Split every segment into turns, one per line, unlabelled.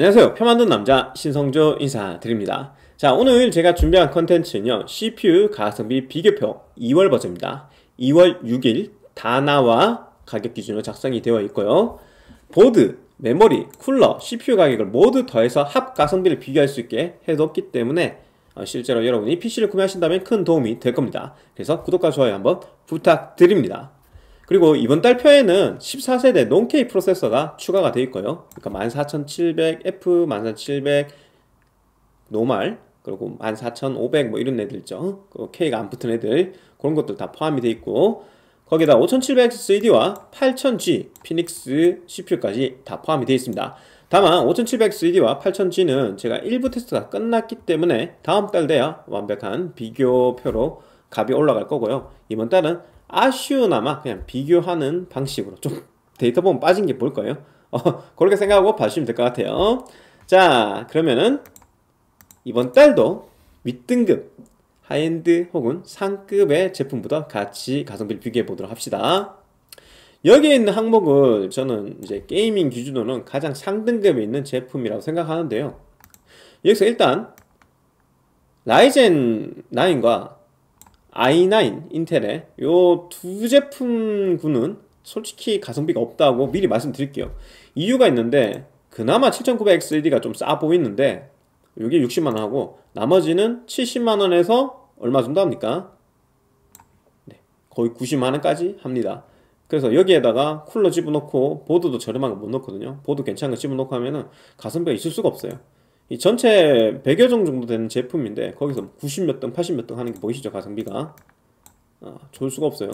안녕하세요 표만든 남자 신성조 인사드립니다 자 오늘 제가 준비한 컨텐츠는요 CPU 가성비 비교표 2월 버전입니다 2월 6일 다나와 가격 기준으로 작성이 되어 있고요 보드, 메모리, 쿨러, CPU 가격을 모두 더해서 합 가성비를 비교할 수 있게 해뒀기 때문에 어, 실제로 여러분이 PC를 구매하신다면 큰 도움이 될 겁니다 그래서 구독과 좋아요 한번 부탁드립니다 그리고 이번 달 표에는 14세대 논K 프로세서가 추가가 되어 있고요. 그러니까 14700F, 14700 노말, 그리고 14500 뭐 이런 애들 있죠. 그 K가 안 붙은 애들 그런 것들 다 포함이 되어 있고 거기다 5700XED와 8000G 피닉스 CPU까지 다 포함이 되어 있습니다. 다만 5700XED와 8000G는 제가 일부 테스트가 끝났기 때문에 다음 달 돼야 완벽한 비교표로 값이 올라갈 거고요. 이번 달은 아쉬우나마 그냥 비교하는 방식으로 좀 데이터 보면 빠진 게 뭘까요? 어, 그렇게 생각하고 봐주시면 될 것 같아요. 자, 그러면은 이번 달도 윗등급, 하이엔드 혹은 상급의 제품보다 같이 가성비를 비교해 보도록 합시다. 여기에 있는 항목을 저는 이제 게이밍 기준으로는 가장 상등급에 있는 제품이라고 생각하는데요. 여기서 일단 라이젠 9과 i9 인텔의 요 두 제품군은 솔직히 가성비가 없다고 미리 말씀드릴게요 이유가 있는데 그나마 7900XLD가 좀 싸 보이는데 이게 60만원 하고 나머지는 70만원에서 얼마 정도 합니까? 네, 거의 90만원까지 합니다 그래서 여기에다가 쿨러 집어넣고 보드도 저렴한 거 못 넣거든요 보드 괜찮은 거 집어넣고 하면은 가성비가 있을 수가 없어요 이 전체 100여 종 정도 되는 제품인데 거기서 90 몇 등, 80 몇 등 하는 게 보이시죠? 가성비가 어, 좋을 수가 없어요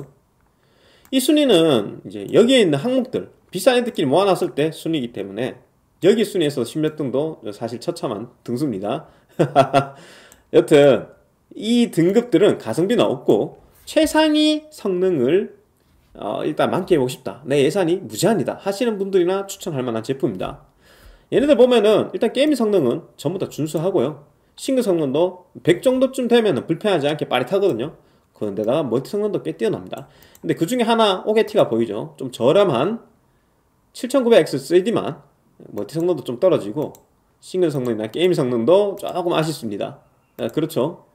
이 순위는 이제 여기에 있는 항목들 비싼 애들끼리 모아놨을 때 순위이기 때문에 여기 순위에서 10 몇 등도 사실 처참한 등수입니다 여튼 이 등급들은 가성비는 없고 최상위 성능을 어, 일단 만끽해보고 싶다 내 예산이 무제한이다 하시는 분들이나 추천할 만한 제품입니다 얘네들 보면은 일단 게임 성능은 전부 다 준수하고요. 싱글 성능도 100 정도쯤 되면 불편하지 않게 빠릿하거든요. 그런데다가 멀티 성능도 꽤 뛰어납니다. 근데 그 중에 하나 오게티가 보이죠. 좀 저렴한 7900X3D만 멀티 성능도 좀 떨어지고 싱글 성능이나 게임 성능도 조금 아쉽습니다. 아, 그렇죠.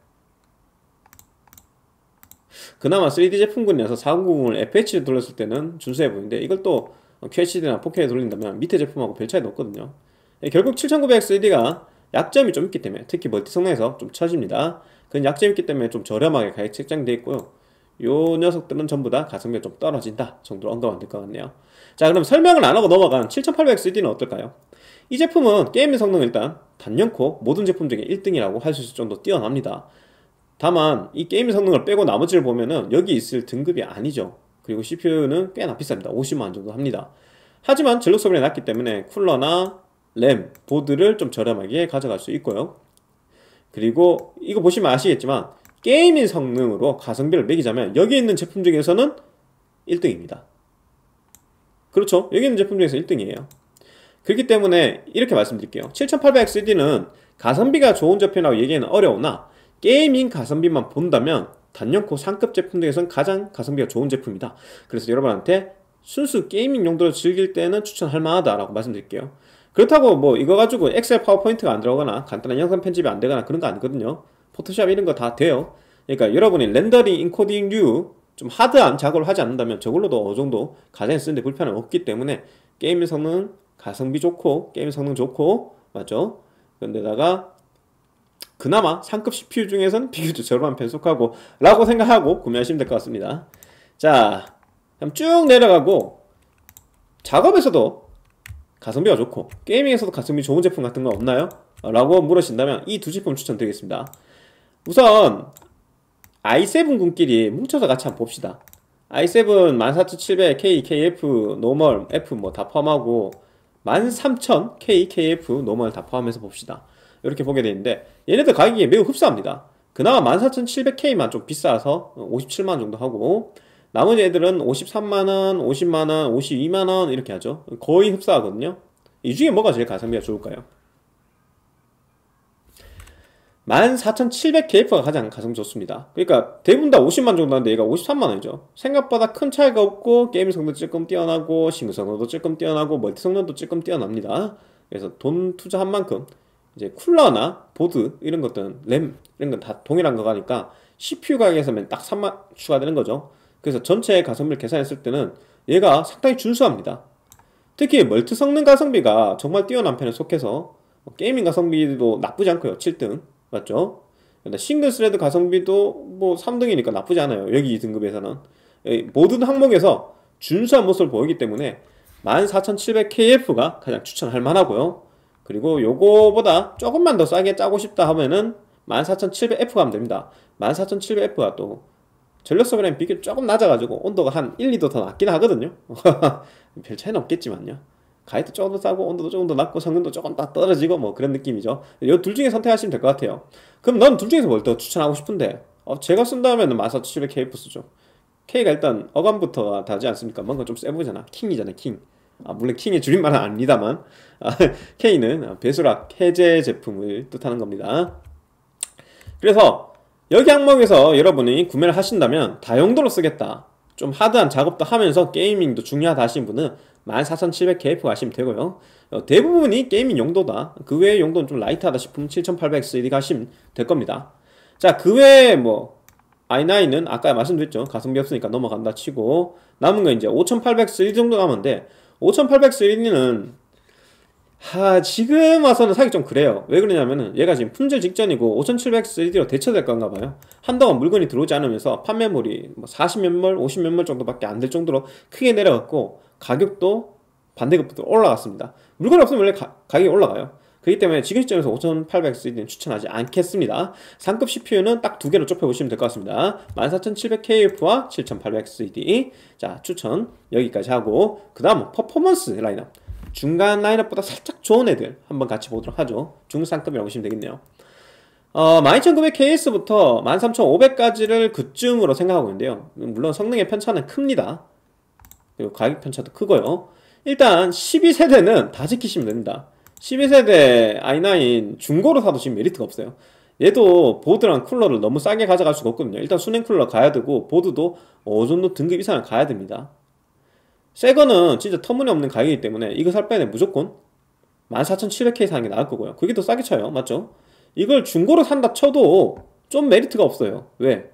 그나마 3D 제품군이어서 4090을 f h 를 돌렸을 때는 준수해 보이는데 이걸 또 QHD나 4K에 돌린다면 밑에 제품하고 별 차이는 없거든요 예, 결국 7900XD가 약점이 좀 있기 때문에 특히 멀티 성능에서 좀 처집니다 그건 약점이 있기 때문에 좀 저렴하게 가격 책정되어 있고요 요 녀석들은 전부 다 가성비가 좀 떨어진다 정도로 언급하면 될 것 같네요 자 그럼 설명을 안하고 넘어간 7800XD는 어떨까요? 이 제품은 게임의 성능은 일단 단연코 모든 제품 중에 1등이라고 할 수 있을 정도 뛰어납니다 다만 이 게임 의 성능을 빼고 나머지를 보면은 여기 있을 등급이 아니죠 그리고 CPU는 꽤나 비쌉니다. 50만원 정도 합니다. 하지만 젤력소비가 낮기 때문에 쿨러나 램, 보드를 좀 저렴하게 가져갈 수 있고요. 그리고 이거 보시면 아시겠지만 게이밍 성능으로 가성비를 매기자면 여기 있는 제품 중에서는 1등입니다. 그렇죠? 여기 있는 제품 중에서 1등이에요. 그렇기 때문에 이렇게 말씀드릴게요. 7800XD는 가성비가 좋은 제품이라고 얘기는 하 어려우나 게이밍 가성비만 본다면 단연코 상급 제품 중에선 가장 가성비가 좋은 제품이다. 그래서 여러분한테 순수 게이밍 용도로 즐길 때는 추천할 만하다라고 말씀드릴게요. 그렇다고 뭐 이거 가지고 엑셀 파워포인트가 안 들어가거나 간단한 영상 편집이 안 되거나 그런 거 아니거든요. 포토샵 이런 거 다 돼요. 그러니까 여러분이 렌더링, 인코딩, 류좀 하드한 작업을 하지 않는다면 저걸로도 어느 정도 가장 쓰는데 불편함 없기 때문에 게임 성능 가성비 좋고 게임 성능 좋고 맞죠? 그런데다가 그나마 상급 CPU 중에서는 비교적 저렴한 편 속하고 라고 생각하고 구매하시면 될 것 같습니다 자 그럼 쭉 내려가고 작업에서도 가성비가 좋고 게이밍에서도 가성비 좋은 제품 같은 건 없나요? 라고 물으신다면 이 두 제품 추천드리겠습니다 우선 i7군끼리 뭉쳐서 같이 한번 봅시다 i7 14700K, KF, 노멀, F 뭐 다 포함하고 13000K, KF, 노멀 다 포함해서 봅시다 이렇게 보게 되는데 얘네들 가격이 매우 흡사합니다. 그나마 14,700K만 좀 비싸서 57만원 정도 하고 나머지 애들은 53만원, 50만원, 52만원 이렇게 하죠. 거의 흡사하거든요. 이 중에 뭐가 제일 가성비가 좋을까요? 14,700KF가 가장 가성 비 좋습니다. 그러니까 대부분 다 50만 정도 하는데 얘가 53만원이죠. 생각보다 큰 차이가 없고 게임 성도 조금 뛰어나고 싱글 성능도 조금 뛰어나고 멀티 성능도 조금 뛰어납니다. 그래서 돈 투자한 만큼 이제 쿨러나 보드 이런 것들은 램 이런 건 다 동일한 거가니까 CPU 가격에서만 딱 3만 추가되는 거죠. 그래서 전체 가성비를 계산했을 때는 얘가 상당히 준수합니다. 특히 멀티 성능 가성비가 정말 뛰어난 편에 속해서 뭐 게이밍 가성비도 나쁘지 않고요. 7등 맞죠? 싱글 스레드 가성비도 뭐 3등이니까 나쁘지 않아요. 여기 2등급에서는 모든 항목에서 준수한 모습을 보이기 때문에 14700KF가 가장 추천할 만하고요. 그리고 요거보다 조금만 더 싸게 짜고 싶다 하면은 14700F 가면 됩니다 14700F가 또 전력소비량 비교 조금 낮아가지고 온도가 한 1, 2도 더 낮긴 하거든요 별 차이는 없겠지만요 가이드 조금 더 싸고 온도도 조금 더 낮고 성능도 조금 더 떨어지고 뭐 그런 느낌이죠 요 둘 중에 선택하시면 될 것 같아요 그럼 넌 둘 중에서 뭘 더 추천하고 싶은데 어, 제가 쓴다면 14700KF 쓰죠 K가 일단 어감부터 다지 않습니까 뭔가 좀세 보이잖아 킹이잖아 킹 아, 물론 킹의 줄임말은 아닙니다만 아, K는 배수락 해제 제품을 뜻하는 겁니다. 그래서 여기 항목에서 여러분이 구매를 하신다면 다용도로 쓰겠다. 좀 하드한 작업도 하면서 게이밍도 중요하다 하신 분은 14,700KF 가시면 되고요. 어, 대부분이 게이밍 용도다. 그 외의 용도는 좀 라이트하다 싶으면 7,800CD 가시면 될 겁니다. 자, 그 외에 뭐 i9은 아까 말씀드렸죠. 가성비 없으니까 넘어간다 치고 남은 거 이제 5,800CD 정도 가면 돼 5801위는 0하 지금 와서는 사기 좀 그래요 왜 그러냐면은 얘가 지금 품절 직전이고 5700CD로 대처될 건가 봐요 한동안 물건이 들어오지 않으면서 판매물이 뭐 40 몇몰 50 몇 몰 정도밖에 안 될 정도로 크게 내려갔고 가격도 반대급부터 올라갔습니다 물건이 없으면 원래 가, 격이 올라가요 그렇기 때문에 지금 시점에서 5800C는 d 추천하지 않겠습니다. 상급 CPU는 딱 두 개로 좁혀보시면 될 것 같습니다. 14700KF와 7800CD. 자, 추천 여기까지 하고, 그 다음 퍼포먼스 라인업. 중간 라인업보다 살짝 좋은 애들 한번 같이 보도록 하죠. 중상급이라고 보시면 되겠네요. 어, 12900KS부터 13500까지를 그쯤으로 생각하고 있는데요. 물론 성능의 편차는 큽니다. 그리고 가격 편차도 크고요. 일단 12세대는 다 지키시면 됩니다. 12세대 i9 중고로 사도 지금 메리트가 없어요. 얘도 보드랑 쿨러를 너무 싸게 가져갈 수가 없거든요. 일단 수냉 쿨러 가야 되고 보드도 어느 정도 등급 이상을 가야 됩니다. 새 거는 진짜 터무니없는 가격이기 때문에 이거 살 빼면 무조건 14,700K 사는 게 나을 거고요. 그게 더 싸게 쳐요. 맞죠? 이걸 중고로 산다 쳐도 좀 메리트가 없어요. 왜?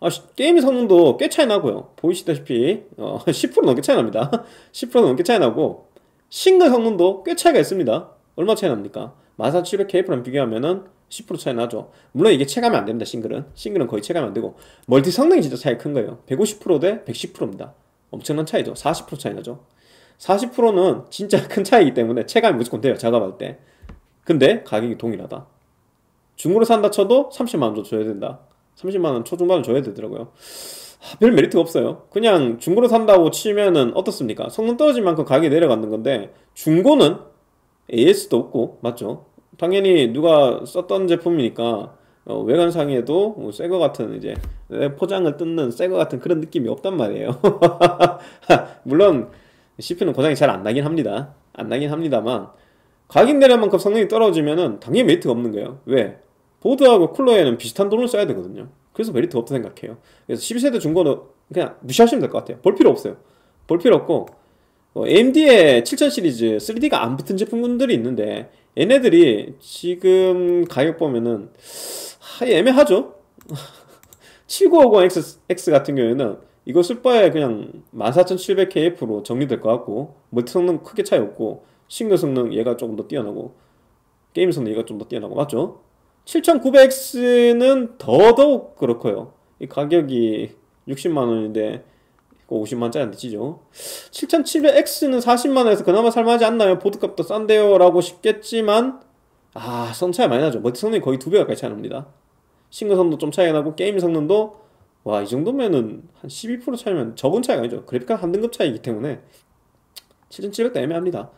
아, 게임 성능도 꽤 차이 나고요. 보이시다시피 어, 10% 넘게 차이 납니다. 10% 넘게 차이 나고 싱글 성능도 꽤 차이가 있습니다. 얼마 차이 납니까? 1 4 7 0 0 k 랑 비교하면은 10% 차이 나죠. 물론 이게 체감이 안 됩니다, 싱글은. 싱글은 거의 체감이 안 되고. 멀티 성능이 진짜 차이 큰 거예요. 150%대 110%입니다. 엄청난 차이죠. 40% 차이 나죠. 40%는 진짜 큰 차이이기 때문에 체감이 무조건 돼요, 작업할 때. 근데 가격이 동일하다. 중고로 산다 쳐도 30만원 줘야 된다. 30만원 초중반을 줘야 되더라고요. 별 메리트가 없어요. 그냥 중고로 산다고 치면은 어떻습니까? 성능 떨어진 만큼 가격이 내려가는 건데 중고는 AS도 없고 맞죠? 당연히 누가 썼던 제품이니까 어, 외관 상에도 뭐 새거 같은 이제 포장을 뜯는 새 거 같은 그런 느낌이 없단 말이에요. 물론 CPU는 고장이 잘 안 나긴 합니다. 안 나긴 합니다만 가격 내려 만큼 성능이 떨어지면은 당연히 메리트가 없는 거예요. 왜? 보드하고 쿨러에는 비슷한 돈을 써야 되거든요. 그래서 메리트 없다 생각해요. 그래서 1 2세대 중고는 그냥 무시하시면 될 것 같아요. 볼 필요 없어요. 볼 필요 없고 어, AMD의 7000 시리즈 3D가 안 붙은 제품들이 있는데 얘네들이 지금 가격 보면은 하, 애매하죠. 7950X X 같은 경우에는 이거 쓸 바에 그냥 14700KF로 정리될 것 같고 멀티 성능 크게 차이 없고 싱글 성능 얘가 조금 더 뛰어나고 게임 성능 얘가 좀 더 뛰어나고 맞죠? 7900X는 더더욱 그렇고요. 이 가격이 60만원인데 50만짜리 그 안되시죠 7700X는 40만원에서 그나마 살만하지 않나요? 보드값도 싼데요? 라고 싶겠지만 아, 선 차이 많이 나죠. 멀티 성능이 거의 두배 가까이 차이 납니다. 싱글선도 좀 차이 나고 게임 성능도 와, 이 정도면은 한 12% 차이면 적은 차이가 아니죠. 그래픽카드 한 등급 차이기 때문에 7700도 애매합니다.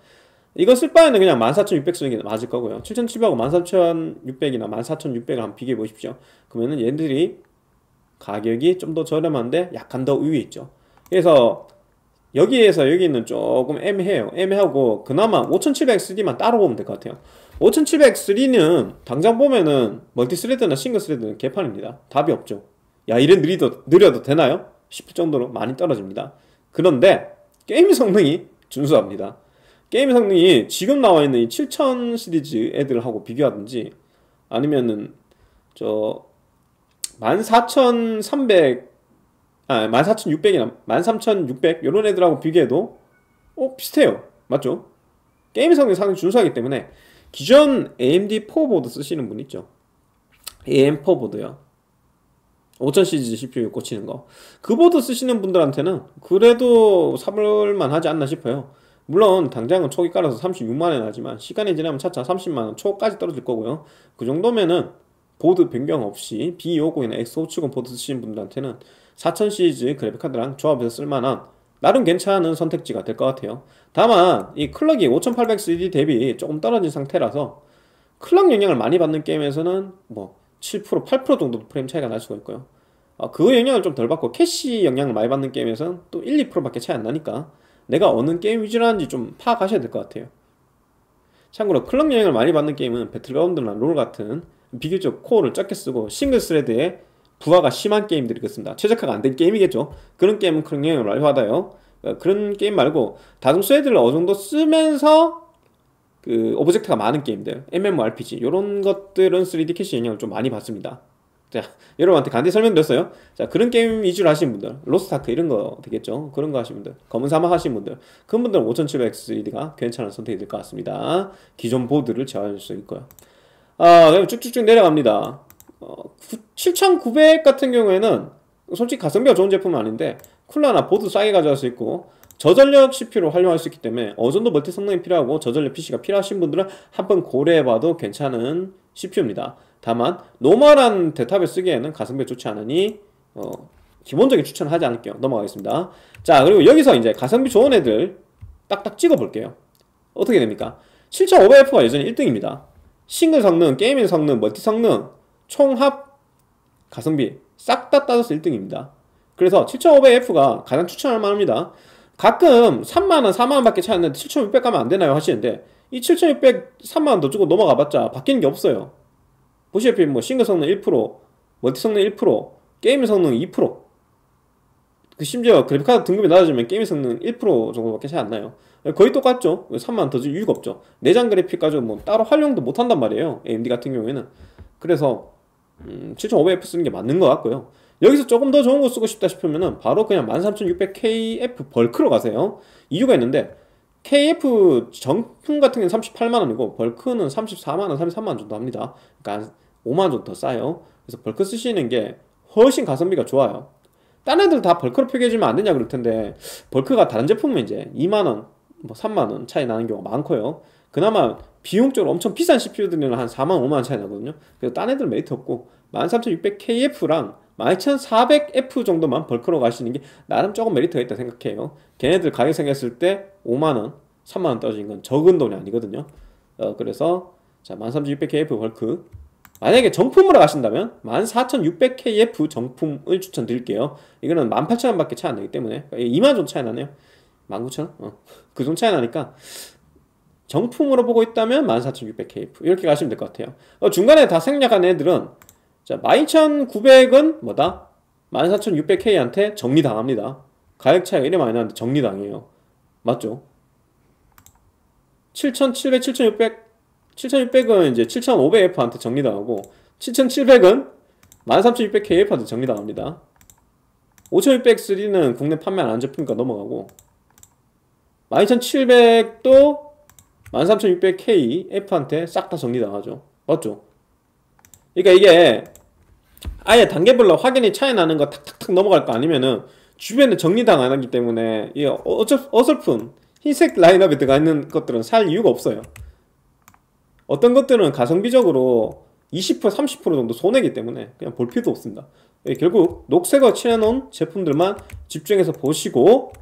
이거 쓸 바에는 그냥 14,600선이 맞을 거고요. 7,700하고 14,600이나 14,600을 한번 비교해 보십시오. 그러면은 얘들이 가격이 좀 더 저렴한데 약간 더 우위에 있죠. 그래서 여기에서 여기는 조금 애매해요. 애매하고 그나마 5700XD만 따로 보면 될 것 같아요. 5700XD는 당장 보면은 멀티스레드나 싱글스레드는 개판입니다. 답이 없죠. 야 이래 느리도, 느려도 되나요? 싶을 정도로 많이 떨어집니다. 그런데 게임 성능이 준수합니다. 게임 성능이 지금 나와 있는 이 7000 시리즈 애들하고 비교하든지 아니면은 저 14300, 아 14600이나 13600 이런 애들하고 비교해도 어 비슷해요. 맞죠? 게임 성능이 상당히 준수하기 때문에 기존 AMD 4 보드 쓰시는 분 있죠? AM4 보드요. 5000 시리즈 CPU 꽂히는 거. 그 보드 쓰시는 분들한테는 그래도 삼을만 하지 않나 싶어요. 물론 당장은 초기 깔아서 36만원 나지만 시간이 지나면 차차 30만원 초까지 떨어질 거고요 그 정도면은 보드 변경 없이 B250이나 X570 보드 쓰신 분들한테는 4000 시리즈 그래픽카드랑 조합해서 쓸만한 나름 괜찮은 선택지가 될 것 같아요 다만 이 클럭이 5800CD 대비 조금 떨어진 상태라서 클럭 영향을 많이 받는 게임에서는 뭐 7%, 8% 정도 프레임 차이가 날 수가 있고요 아, 그 영향을 좀 덜 받고 캐시 영향을 많이 받는 게임에서는 또 1, 2% 밖에 차이 안 나니까 내가 어느 게임 위주라는지 좀 파악하셔야 될 것 같아요. 참고로 클럽 영향을 많이 받는 게임은 배틀그라운드나 롤 같은 비교적 코어를 작게 쓰고 싱글 스레드에 부하가 심한 게임들이겠습니다. 최적화가 안 된 게임이겠죠. 그런 게임은 클럽 영향을 많이 받아요. 그러니까 그런 게임 말고 다중 스레드를 어느 정도 쓰면서 그 오브젝트가 많은 게임들, MMORPG 이런 것들은 3D 캐시 영향을 좀 많이 받습니다. 자, 여러분한테 간단히 설명드렸어요. 자, 그런 게임 위주하시 분들, 로스타크 이런 거 되겠죠? 그런 거하시 분들, 검은 사막 하시 분들, 그런 분들은 5700XED가 괜찮은 선택이 될 것 같습니다. 기존 보드를 제어할 수 있고요. 아, 그럼 쭉쭉쭉 내려갑니다. 어, 7900 같은 경우에는 솔직히 가성비가 좋은 제품은 아닌데 쿨러나 보드 싸게 가져갈 수 있고 저전력 CPU로 활용할 수 있기 때문에 어느 정도 멀티 성능이 필요하고 저전력 PC가 필요하신 분들은 한번 고려해봐도 괜찮은 CPU입니다. 다만 노멀한 대탑을 쓰기에는 가성비가 좋지 않으니 어, 기본적인 추천을 하지 않을게요 넘어가겠습니다 자 그리고 여기서 이제 가성비 좋은 애들 딱딱 찍어볼게요 어떻게 됩니까? 7500F가 여전히 1등입니다 싱글 성능, 게이밍 성능, 멀티 성능 총합 가성비 싹 다 따져서 1등입니다 그래서 7500F가 가장 추천할 만합니다 가끔 3만원, 4만원 밖에 차이 안 나는데 7600 가면 안 되나요? 하시는데 이 7600 3만원 더 주고 넘어가봤자 바뀌는 게 없어요 보시다시피 뭐 싱글 성능 1%, 멀티 성능 1%, 게임 성능 2%. 그 심지어 그래픽카드 등급이 낮아지면 게임 성능 1% 정도밖에 차이 안 나요. 거의 똑같죠. 3만 더 줄 이유가 없죠. 내장 그래픽 까지고뭐 따로 활용도 못 한단 말이에요. AMD 같은 경우에는. 그래서 음, 7500F 쓰는 게 맞는 것 같고요. 여기서 조금 더 좋은 거 쓰고 싶다 싶으면은 바로 그냥 13600KF 벌크로 가세요. 이유가 있는데 KF 정품 같은 경우는 38만원이고 벌크는 34만원, 33만원 정도 합니다. 그러니까 5만원 정도 더 싸요. 그래서 벌크 쓰시는 게 훨씬 가성비가 좋아요. 딴 애들 다 벌크로 표기해주면 안 되냐 그럴 텐데 벌크가 다른 제품은 이제 2만원, 뭐 3만원 차이 나는 경우가 많고요. 그나마 비용적으로 엄청 비싼 CPU들은 한 4만, 5만원 차이 나거든요. 그래서 딴 애들 메이트 없고 13600KF랑 12400F 정도만 벌크로 가시는 게 나름 조금 메리트가 있다 생각해요 걔네들 가격 생겼을 때 5만원 3만원 떨어진 건 적은 돈이 아니거든요 어, 그래서 자 13600KF 벌크 만약에 정품으로 가신다면 14600KF 정품을 추천드릴게요 이거는 18,000원 밖에 차이 안나기 때문에 2만원 그러니까 정도 차이 나네요 19,000원? 어. 그 정도 차이 나니까 정품으로 보고 있다면 14600KF 이렇게 가시면 될 것 같아요 어, 중간에 다 생략한 애들은 자, 12,900은 뭐다? 14,600K한테 정리당합니다. 가격 차이가 이래 많이 나는데 정리당해요. 맞죠? 7,700, 7,600, 7,600은 이제 7,500F한테 정리당하고 7,700은 13,600KF한테 정리당합니다. 5600-3는 국내 판매 안 잡히니까 넘어가고 12700도 13600K F한테 싹 다 정리당하죠 맞죠? 그러니까 이게 아예 단계별로 확인이 차이 나는 거 탁탁탁 넘어갈 거 아니면은 주변에 정리당 안 하기 때문에 이 어, 어쩔, 어설픈 흰색 라인업에 들어가 있는 것들은 살 이유가 없어요 어떤 것들은 가성비적으로 20% 30% 정도 손해기 때문에 그냥 볼 필요도 없습니다 예, 결국 녹색으로 칠해놓은 제품들만 집중해서 보시고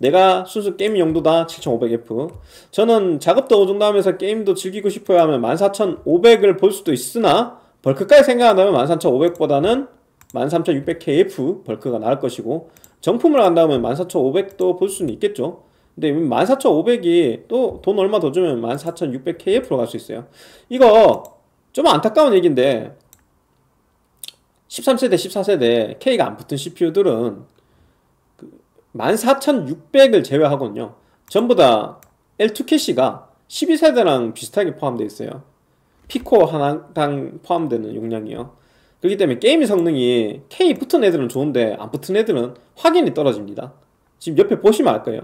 내가 순수 게임 용도다 7500F 저는 작업도 어느 정도 하면서 게임도 즐기고 싶어야 하면 14500을 볼 수도 있으나 벌크까지 생각 한다면 13,500보다는 13,600KF 벌크가 나을 것이고 정품을 한다면 14,500도 볼 수는 있겠죠 근데 14,500이 또 돈 얼마 더 주면 14,600KF로 갈 수 있어요 이거 좀 안타까운 얘기인데 13세대 14세대 K가 안 붙은 CPU들은 14,600을 그 제외하거든요 전부 다 L2 캐시가 12세대랑 비슷하게 포함되어 있어요 피코 하나당 포함되는 용량이요. 그렇기 때문에 게임의 성능이 K 붙은 애들은 좋은데 안 붙은 애들은 확연히 떨어집니다. 지금 옆에 보시면 알 거예요.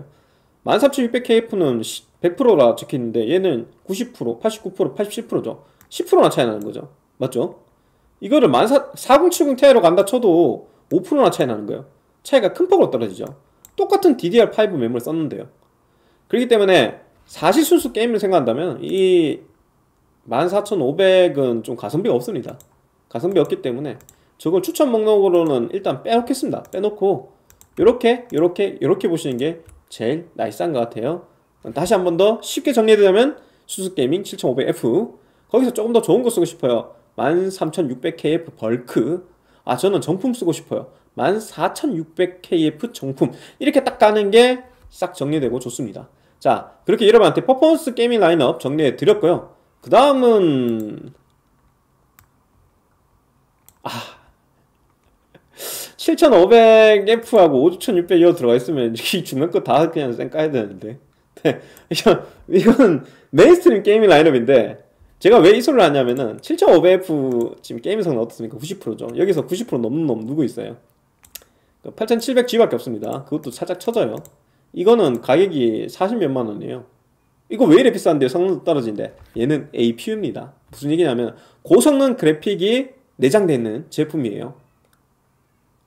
13600KF는 100%라 적혀있는데 얘는 90%, 89%, 87%죠. 10%나 차이 나는 거죠. 맞죠? 이거를 4070 Ti로 간다 쳐도 5%나 차이 나는 거예요. 차이가 큰 폭으로 떨어지죠. 똑같은 DDR5 메모리 썼는데요. 그렇기 때문에 사실순수 게임을 생각한다면 이 14,500은 좀 가성비가 없습니다. 가성비 없기 때문에 저걸 추천 목록으로는 일단 빼놓겠습니다. 빼놓고 이렇게 이렇게 이렇게 보시는 게 제일 나이스한 것 같아요. 다시 한 번 더 쉽게 정리해드리면 수수게이밍 7500F 거기서 조금 더 좋은 거 쓰고 싶어요. 13600KF 벌크 아 저는 정품 쓰고 싶어요. 14600KF 정품 이렇게 딱 가는 게 싹 정리되고 좋습니다. 자 그렇게 여러분한테 퍼포먼스 게이밍 라인업 정리해 드렸고요. 그 다음은 아 7500F하고 5600이어 들어가 있으면 이 죽는 거 다 그냥 쌩 까야 되는데 네, 이건, 메인스트림 게이밍 라인업인데 제가 왜 이소를 리 하냐면은 7500F 지금 게임 성능 어떻습니까? 90%죠 여기서 90% 넘는 놈 누구 있어요? 8700G밖에 없습니다 그것도 살짝 쳐져요 이거는 가격이 40 몇만 원이에요 이거 왜 이래 비싼데요? 성능도 떨어진데. 얘는 APU입니다. 무슨 얘기냐면 고성능 그래픽이 내장되어 있는 제품이에요.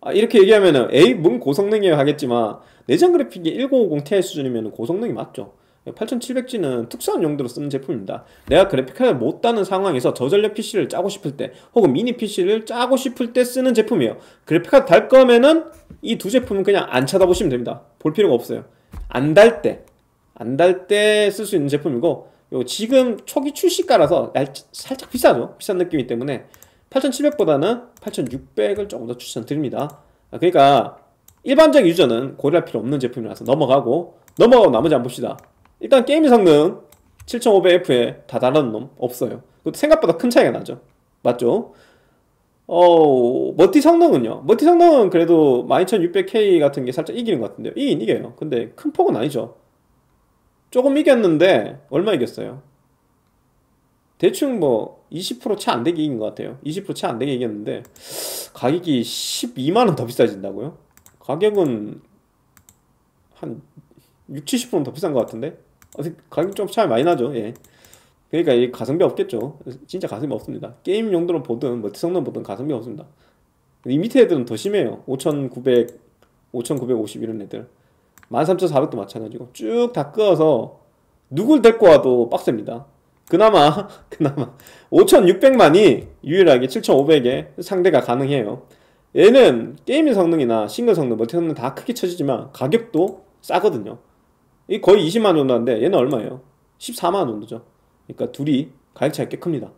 아, 이렇게 얘기하면은 에이 뭔 고성능이에요 하겠지만 내장 그래픽이 1 0 5 0 Ti 수준이면 고성능이 맞죠. 8700G는 특수한 용도로 쓰는 제품입니다. 내가 그래픽카드를 못 다는 상황에서 저전력 PC를 짜고 싶을 때 혹은 미니 PC를 짜고 싶을 때 쓰는 제품이에요. 그래픽카드 달 거면은 이 두 제품은 그냥 안 쳐다보시면 됩니다. 볼 필요가 없어요. 안달때 안달때쓸수 있는 제품이고 요 지금 초기 출시가라서 살짝 비싸죠 비싼 느낌이기 때문에 8700보다는 8600을 조금 더 추천드립니다 아, 그러니까 일반적 유저는 고려할 필요 없는 제품이라서 넘어가고 넘어가고 나머지 안 봅시다 일단 게임 성능 7500F에 다 다른 놈 없어요 그것도 생각보다 큰 차이가 나죠 맞죠? 어, 머티 성능은요? 머티 성능은 그래도 12600K 같은 게 살짝 이기는 것 같은데요. 이긴 이겨요. 근데 큰 폭은 아니죠. 조금 이겼는데 얼마 이겼어요? 대충 뭐 20%채 안 되게 이긴 것 같아요 20%채 안 되게 이겼는데 가격이 12만원 더 비싸진다고요? 가격은 한 6, 7 0 더 비싼 것 같은데 가격 이좀 차이 많이 나죠 예. 그러니까 이 가성비 없겠죠 진짜 가성비 없습니다 게임 용도로 보든 멀티 성능 보든 가성비 없습니다 이 밑에 애들은 더 심해요 5900, 5950 이런 애들 13,400도 마찬가지고 쭉 다 끄어서 누굴 데리고 와도 빡셉니다. 그나마 그나마 5,600만이 유일하게 7,500에 상대가 가능해요. 얘는 게임의 성능이나 싱글 성능, 멀티 성능 다 크게 쳐지지만 가격도 싸거든요. 이 거의 20만 원도인데 얘는 얼마예요? 14만 원도죠. 그러니까 둘이 가격 차이 꽤 큽니다.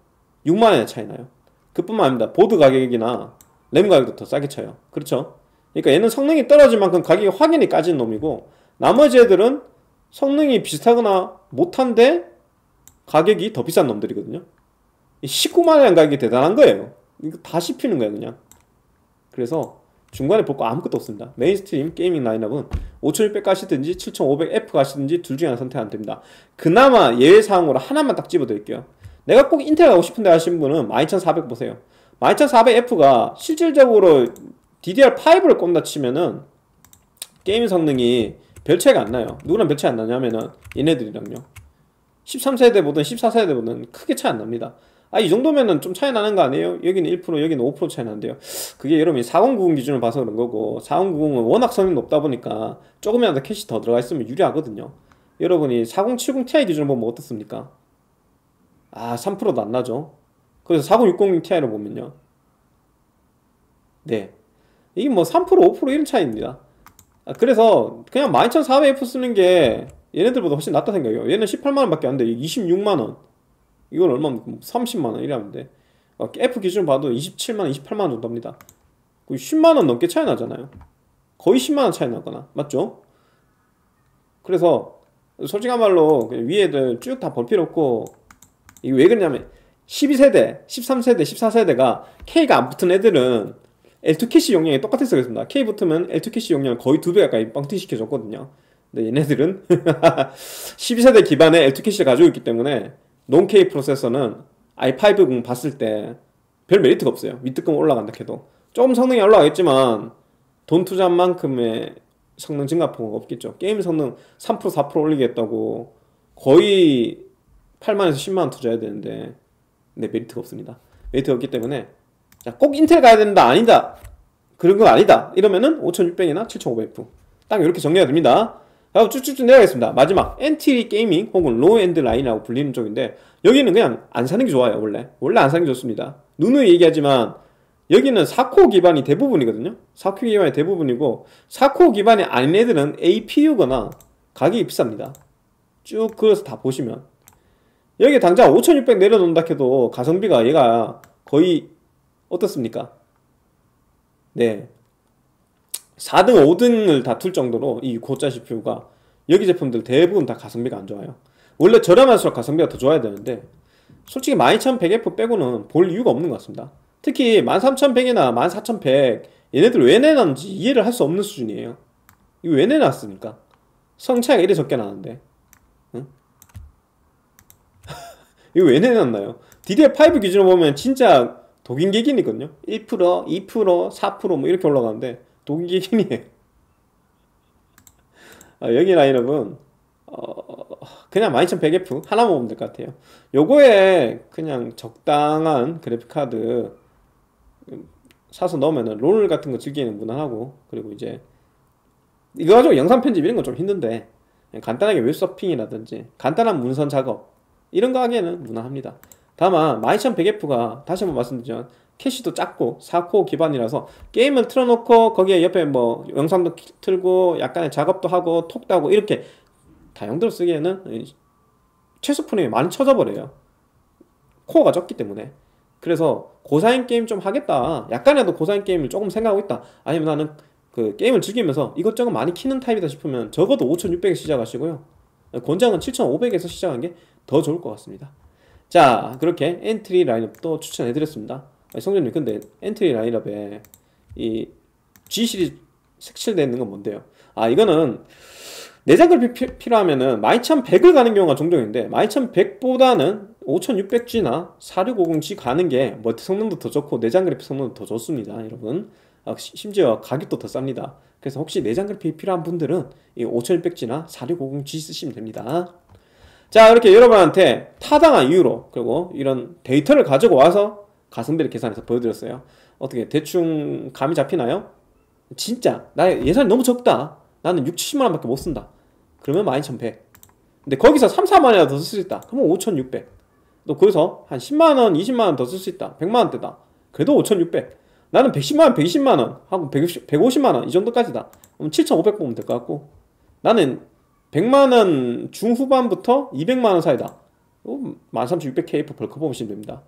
6만 원의 차이 나요. 그뿐만 아닙니다. 보드 가격이나 램 가격도 더 싸게 쳐요 그렇죠? 그러니까 얘는 성능이 떨어질 만큼 가격이 확연히 까진 놈이고 나머지 애들은 성능이 비슷하거나 못한데 가격이 더 비싼 놈들이거든요 19만원 가격이 대단한 거예요 이거 다 씹히는 거야 그냥 그래서 중간에 볼 거 아무것도 없습니다 메인스트림 게이밍 라인업은 5600 가시든지 7500F 가시든지 둘 중에 하나 선택 하면됩니다 그나마 예외사항으로 하나만 딱 집어드릴게요 내가 꼭 인텔 가고 싶은데 하신 분은 12400 보세요 12400F가 실질적으로 DDR5를 꼰다 치면은 게임 성능이 별 차이가 안 나요 누구랑 별 차이 안 나냐면은 얘네들이랑요 1 3세대보든1 4세대보든 크게 차이 안 납니다 아 이 정도면은 좀 차이 나는 거 아니에요? 여기는 1% 여기는 5% 차이 난대요 그게 여러분이 4090 기준을 봐서 그런 거고 4090은 워낙 성능 높다 보니까 조금이라도 캐시 더 들어가 있으면 유리하거든요 여러분이 4070 Ti 기준을 보면 어떻습니까? 아 3%도 안 나죠 그래서 4060 t i 로 보면요 네 이게 뭐 3% 5% 이런 차이입니다 아, 그래서 그냥 12400F 쓰는 게 얘네들보다 훨씬 낫다 생각해요 얘는 18만원 밖에 안돼 26만원 이건 얼마입니까 30만원 이라면 돼 F 기준 봐도 27만원 28만원 정도 합니다 10만원 넘게 차이 나잖아요 거의 10만원 차이 나거나 맞죠? 그래서 솔직한 말로 위에 들쭉 다 볼 필요 없고 이게 왜 그러냐면 12세대, 13세대, 14세대가 K가 안 붙은 애들은 L2 캐시 용량이 똑같아서 그렇습니다. K 붙으면 L2 캐시 용량을 거의 두 배 가까이 빵팅시켜줬거든요. 근데 얘네들은 12세대 기반의 L2 캐시를 가지고 있기 때문에 논 K 프로세서는 i5 봤을 때 별 메리트가 없어요. 밑급금 올라간다 해도. 조금 성능이 올라가겠지만 돈 투자한 만큼의 성능 증가폭은 없겠죠. 게임 성능 3% 4% 올리겠다고 거의 8만에서 10만 투자해야 되는데 네, 메리트가 없습니다. 메리트가 없기 때문에 꼭 인텔 가야 된다 아니다 그런 건 아니다 이러면은 5600이나 7500F 딱 이렇게 정리가 됩니다 그리고 쭉쭉쭉 내려가겠습니다 마지막 엔트리 게이밍 혹은 로우엔드 라인이라고 불리는 쪽인데 여기는 그냥 안 사는 게 좋아요 원래 원래 안 사는 게 좋습니다 누누이 얘기하지만 여기는 4코어 기반이 대부분이거든요 4코어 기반이 대부분이고 4코어 기반이 아닌 애들은 APU거나 가격이 비쌉니다 쭉 그려서 다 보시면 여기 당장 5600 내려놓는다 해도 가성비가 얘가 거의 어떻습니까? 네. 4등, 5등을 다툴 정도로 이 고짜 CPU가 여기 제품들 대부분 다 가성비가 안 좋아요. 원래 저렴할수록 가성비가 더 좋아야 되는데 솔직히 12100F 빼고는 볼 이유가 없는 것 같습니다. 특히 13100이나 14100 얘네들 왜 내놨는지 이해를 할 수 없는 수준이에요. 이거 왜 내놨습니까? 성차가 이래 적게 나는데 응? 이거 왜 내놨나요? DDR5 기준으로 보면 진짜 독인 기기니거든요. 1%, 2%, 4%뭐 이렇게 올라가는데 독일 기기이에요. 어, 여기 라인업은 어, 그냥 12100F 하나만 보면 될 것 같아요. 요거에 그냥 적당한 그래픽카드 사서 넣으면롤 같은 거 즐기기에는 무난하고 그리고 이제 이거 가지고 영상 편집 이런 건 좀 힘든데 간단하게 웹서핑이라든지 간단한 문선 작업 이런 거 하기에는 무난합니다. 다만 12100F가 다시 한번 말씀드리면 캐시도 작고 4코어 기반이라서 게임을 틀어놓고 거기에 옆에 뭐 영상도 틀고 약간의 작업도 하고 톡도 하고 이렇게 다용도로 쓰기에는 최소 프레임이 많이 쳐져버려요 코어가 적기 때문에 그래서 고사인 게임 좀 하겠다 약간이라도 고사인 게임을 조금 생각하고 있다 아니면 나는 그 게임을 즐기면서 이것저것 많이 키는 타입이다 싶으면 적어도 5600에 시작하시고요 권장은 7500에서 시작한 게 더 좋을 것 같습니다 자 그렇게 엔트리 라인업도 추천해드렸습니다 성준님 근데 엔트리 라인업에 이 G 시리 색칠되어 있는 건 뭔데요? 아 이거는 내장 네 그래픽 필요하면은 12100을 가는 경우가 종종인데 12100보다는 5600G나 4650G 가는 게 멀티 성능도 더 좋고 내장 네 그래픽 성능도 더 좋습니다 여러분 아, 심지어 가격도 더 쌉니다 그래서 혹시 내장 네 그래픽 필요한 분들은 이 5600G나 4650G 쓰시면 됩니다 자 이렇게 여러분한테 타당한 이유로 그리고 이런 데이터를 가지고 와서 가성비를 계산해서 보여드렸어요 어떻게 대충 감이 잡히나요? 진짜 나 예산이 너무 적다 나는 6, 70만원 밖에 못 쓴다 그러면 12,100 근데 거기서 3, 4만원이라도 더 쓸 수 있다 그러면 5,600또 거기서 한 10만원, 20만원 더 쓸 수 있다 100만원대다 그래도 5,600 나는 110만원, 120만원 하고 150, 150만원 이 정도까지다 그럼 7,500 보면 될 것 같고 나는 100만원 중후반부터 200만원 사이다. 13,600KF 벌크 보시면 됩니다.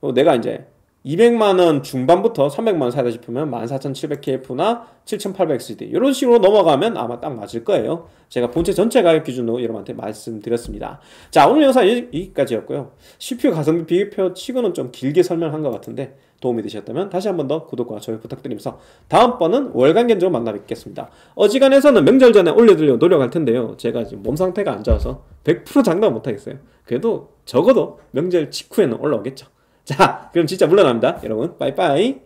어, 내가 이제 200만원 중반부터 300만원 사이다 싶으면 14,700KF나 7,800XD 이런 식으로 넘어가면 아마 딱 맞을 거예요. 제가 본체 전체 가격 기준으로 여러분한테 말씀드렸습니다. 자 오늘 영상 여기까지였고요. CPU 가성비 비교표 치고는 좀 길게 설명한 것 같은데 도움이 되셨다면 다시 한 번 더 구독과 좋아요 부탁드리면서 다음번은 월간 견적으로 만나 뵙겠습니다. 어지간해서는 명절 전에 올려드리려고 노력할 텐데요. 제가 지금 몸 상태가 안 좋아서 100% 장담 못하겠어요. 그래도 적어도 명절 직후에는 올라오겠죠. 자, 그럼 진짜 물러납니다. 여러분, 빠이빠이.